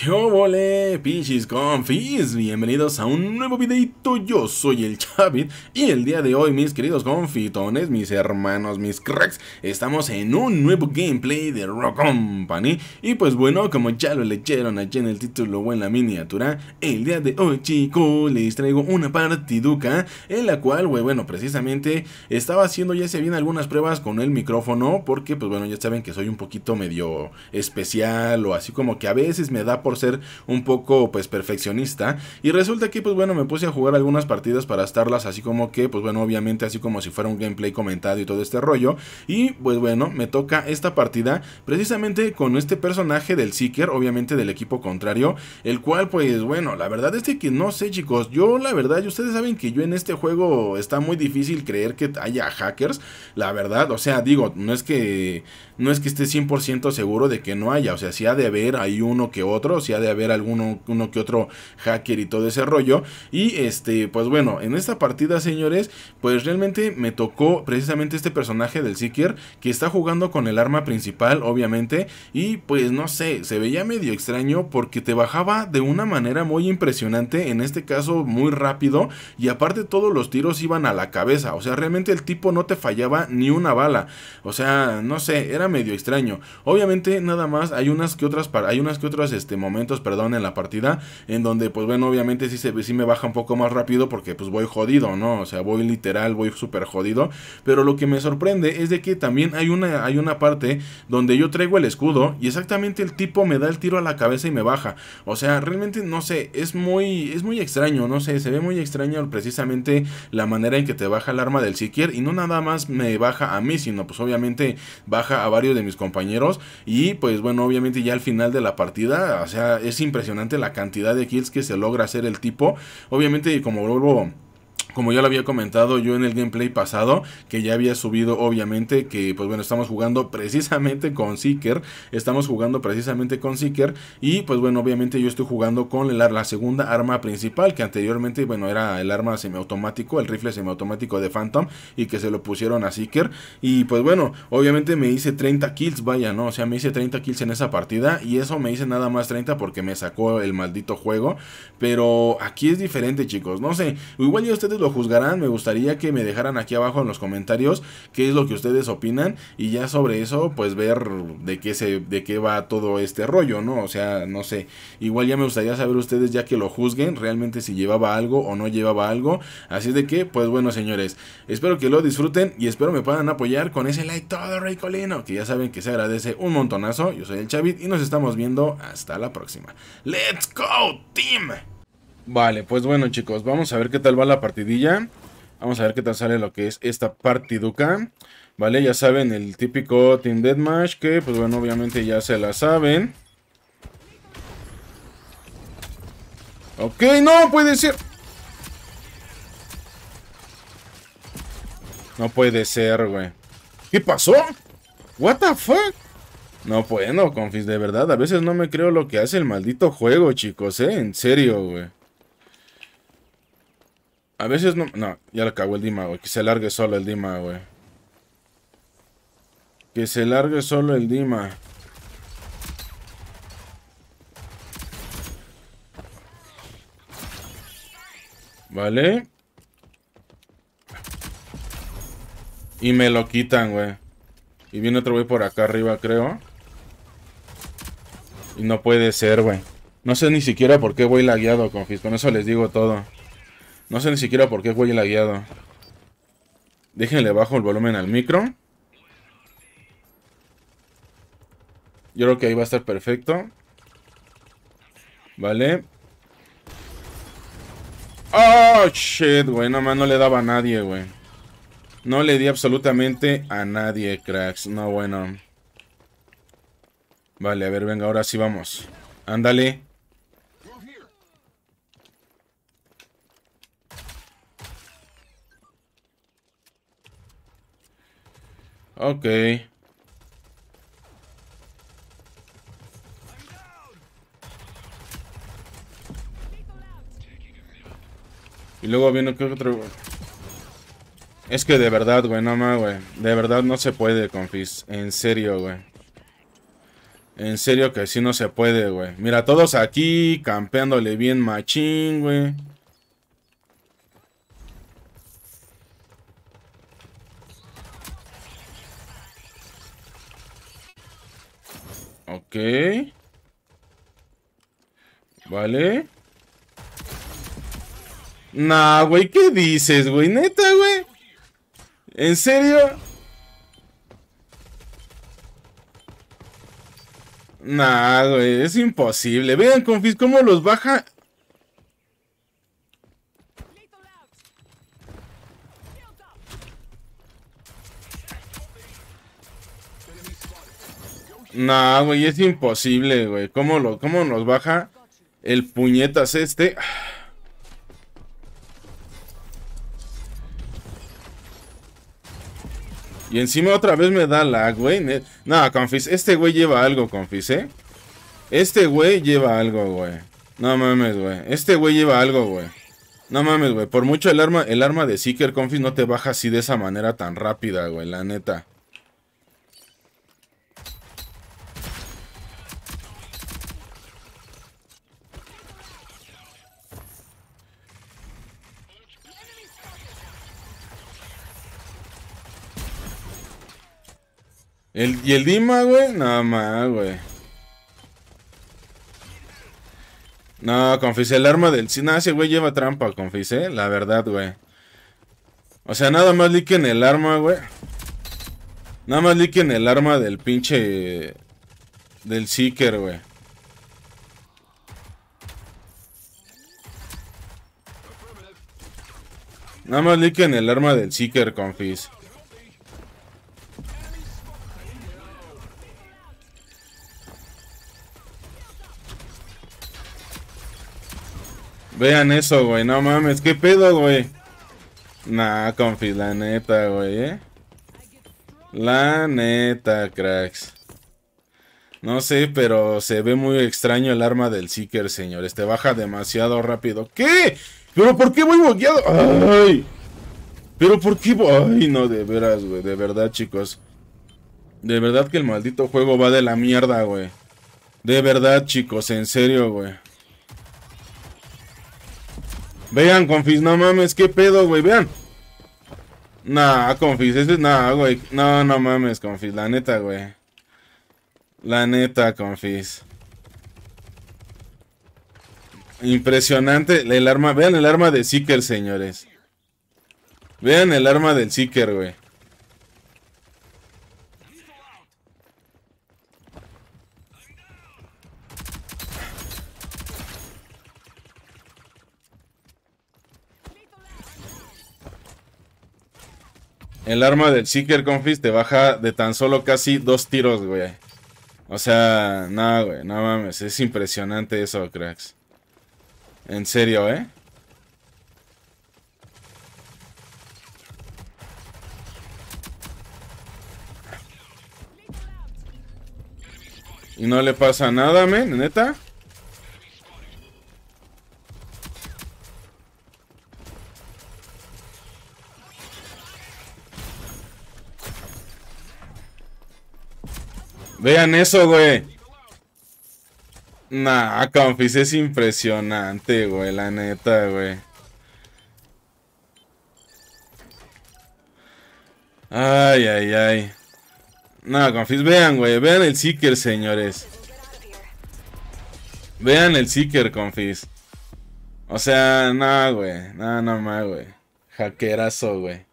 ¿Qué obole, pichis confis? Bienvenidos a un nuevo videito, yo soy el Chavit Y el día de hoy, mis queridos confitones, mis hermanos, mis cracks Estamos en un nuevo gameplay de Rock Company Y pues bueno, como ya lo leyeron allí en el título o en la miniatura El día de hoy, chicos, les traigo una partiduca En la cual, wey, bueno, precisamente estaba haciendo ya se bien algunas pruebas con el micrófono Porque, pues bueno, ya saben que soy un poquito medio especial O así como que a veces me da por por ser un poco pues perfeccionista. Y resulta que pues bueno, me puse a jugar algunas partidas para estarlas así como que pues bueno, obviamente así como si fuera un gameplay comentado y todo este rollo. Y pues bueno, me toca esta partida precisamente con este personaje del Seeker, obviamente del equipo contrario, el cual pues bueno, la verdad es que no sé chicos, yo la verdad, ustedes saben que yo en este juego está muy difícil creer que haya hackers, la verdad, o sea, digo, no es que no es que esté 100% seguro de que no haya, o sea, si ha de haber hay uno que otro, si ha de haber alguno uno que otro hacker y todo ese rollo. Y este, pues bueno, en esta partida, señores, pues realmente me tocó precisamente este personaje del Seeker que está jugando con el arma principal, obviamente. Y pues no sé, se veía medio extraño porque te bajaba de una manera muy impresionante, en este caso muy rápido. Y aparte todos los tiros iban a la cabeza. O sea, realmente el tipo no te fallaba ni una bala. O sea, no sé, era medio extraño. Obviamente nada más hay unas que otras, hay unas que otras este, momentos, perdón, en la partida, en donde pues bueno, obviamente si se, me baja un poco más rápido porque pues voy jodido, ¿no? O sea, voy literal, voy súper jodido, pero lo que me sorprende es de que también hay una, hay una parte donde yo traigo el escudo y exactamente el tipo me da el tiro a la cabeza y me baja. O sea, realmente no sé, es muy, es muy extraño, no sé, se ve muy extraño precisamente la manera en que te baja el arma del Sikier y no nada más me baja a mí, sino pues obviamente baja a varios de mis compañeros y pues bueno, obviamente ya al final de la partida, es impresionante la cantidad de kills que se logra hacer el tipo. Obviamente, como vuelvo como ya lo había comentado yo en el gameplay pasado, que ya había subido obviamente, que pues bueno, estamos jugando precisamente con Seeker, estamos jugando precisamente con Seeker y pues bueno, obviamente yo estoy jugando con la, segunda arma principal, que anteriormente bueno, era el arma semiautomático, el rifle semiautomático de Phantom y que se lo pusieron a Seeker y pues bueno, obviamente me hice 30 kills, vaya, ¿no? O sea, me hice 30 kills en esa partida y eso me hice nada más 30 porque me sacó el maldito juego, pero aquí es diferente chicos, no sé, igual yo ustedes lo juzgarán. Me gustaría que me dejaran aquí abajo en los comentarios qué es lo que ustedes opinan y ya sobre eso pues ver de qué se de qué va todo este rollo, ¿no? O sea, no sé, igual ya me gustaría saber ustedes ya que lo juzguen realmente si llevaba algo o no llevaba algo. Así de que pues bueno, señores, espero que lo disfruten y espero me puedan apoyar con ese like todo Colino que ya saben que se agradece un montonazo. Yo soy el Chavit y nos estamos viendo hasta la próxima. Let's go, team. Vale, pues bueno chicos, vamos a ver qué tal va la partidilla. Vamos a ver qué tal sale lo que es esta partiduca. Vale, ya saben, el típico Team Deathmatch que, pues bueno, obviamente ya se la saben. Ok, no puede ser. No puede ser, güey. ¿Qué pasó? What the fuck? No, puedo, confis, de verdad, a veces no me creo lo que hace el maldito juego, chicos, eh, en serio, güey. A veces no... No, ya lo cagó el Dima, güey. Que se largue solo el Dima, güey. Que se largue solo el Dima. Vale. Y me lo quitan, güey. Y viene otro güey por acá arriba, creo. Y no puede ser, güey. No sé ni siquiera por qué voy lagueado, confis. Con eso les digo todo. No sé ni siquiera por qué güey la guiado. Déjenle bajo el volumen al micro. Yo creo que ahí va a estar perfecto. Vale. Oh, shit, güey. Nada más no le daba a nadie, güey. No le di absolutamente a nadie, cracks. No, bueno. Vale, a ver, venga, ahora sí vamos. Ándale. Ok. Y luego viene que otro... Es que de verdad, güey, no más, güey. De verdad no se puede, confis. En serio, güey. En serio que sí no se puede, güey. Mira, todos aquí campeándole bien machín, güey. Ok. Vale. Nah, güey, ¿qué dices, güey? Neta, güey. ¿En serio? Nah, güey, es imposible. Vean, confis, cómo los baja No, güey, es imposible, güey. ¿Cómo, lo, ¿Cómo nos baja el puñetas este? Y encima otra vez me da lag, güey. No, confis, este güey lleva algo, confis, ¿eh? Este güey lleva algo, güey. No mames, güey. Este güey lleva algo, güey. No mames, güey. Por mucho el arma, el arma de Seeker, confis, no te baja así de esa manera tan rápida, güey. La neta. ¿Y el Dima, güey? Nada más, güey. No, confisé el arma del... nada, güey lleva trampa, eh. La verdad, güey. O sea, nada más liquen el arma, güey. Nada más liquen el arma del pinche... Del Seeker, güey. Nada más liquen el arma del Seeker, confis. Vean eso, güey. No mames, qué pedo, güey. Nah, confi, la neta, güey, eh. La neta, cracks. No sé, pero se ve muy extraño el arma del Seeker, señores. Te baja demasiado rápido. ¿Qué? ¿Pero por qué voy boquiado. ¡Ay! ¿Pero por qué? ¡Ay, no, de veras, güey! De verdad, chicos. De verdad que el maldito juego va de la mierda, güey. De verdad, chicos, en serio, güey. Vean, confis, no mames, qué pedo, güey, vean. Nah, confis, este es nada, güey. No, no mames, confis, la neta, güey. La neta, confis. Impresionante el arma. Vean el arma de Seeker, señores. Vean el arma del Seeker, güey. el arma del Seeker Confist te baja de tan solo casi dos tiros, güey. O sea, nada, güey, no mames. Es impresionante eso, cracks. En serio, ¿eh? Y no le pasa nada, men, neta. Vean eso, güey. Nah, Confis es impresionante, güey, la neta, güey. Ay, ay, ay. Nah, Confis, vean, güey, vean el Seeker, señores. Vean el Seeker, Confis. O sea, nah, güey, nah, no más, güey. Hackerazo, güey.